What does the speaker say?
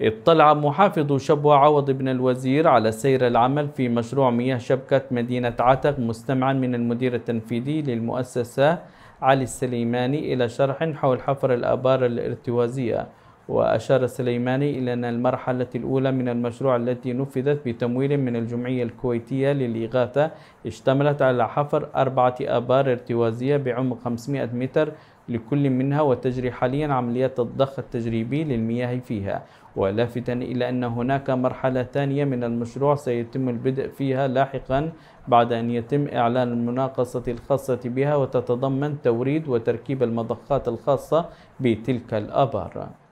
اطلع محافظ شبوة عوض بن الوزير على سير العمل في مشروع مياه شبكة مدينة عتق مستمعا من المدير التنفيذي للمؤسسة علي السليماني إلى شرح حول حفر الآبار الارتوازية وأشار السليماني إلى أن المرحلة الأولى من المشروع التي نفذت بتمويل من الجمعية الكويتية للإغاثة اشتملت على حفر أربعة آبار ارتوازية بعمق 500 متر لكل منها وتجري حاليا عملية الضخ التجريبي للمياه فيها ولافتا إلى أن هناك مرحلة ثانية من المشروع سيتم البدء فيها لاحقا بعد أن يتم إعلان المناقصة الخاصة بها وتتضمن توريد وتركيب المضخات الخاصة بتلك الآبار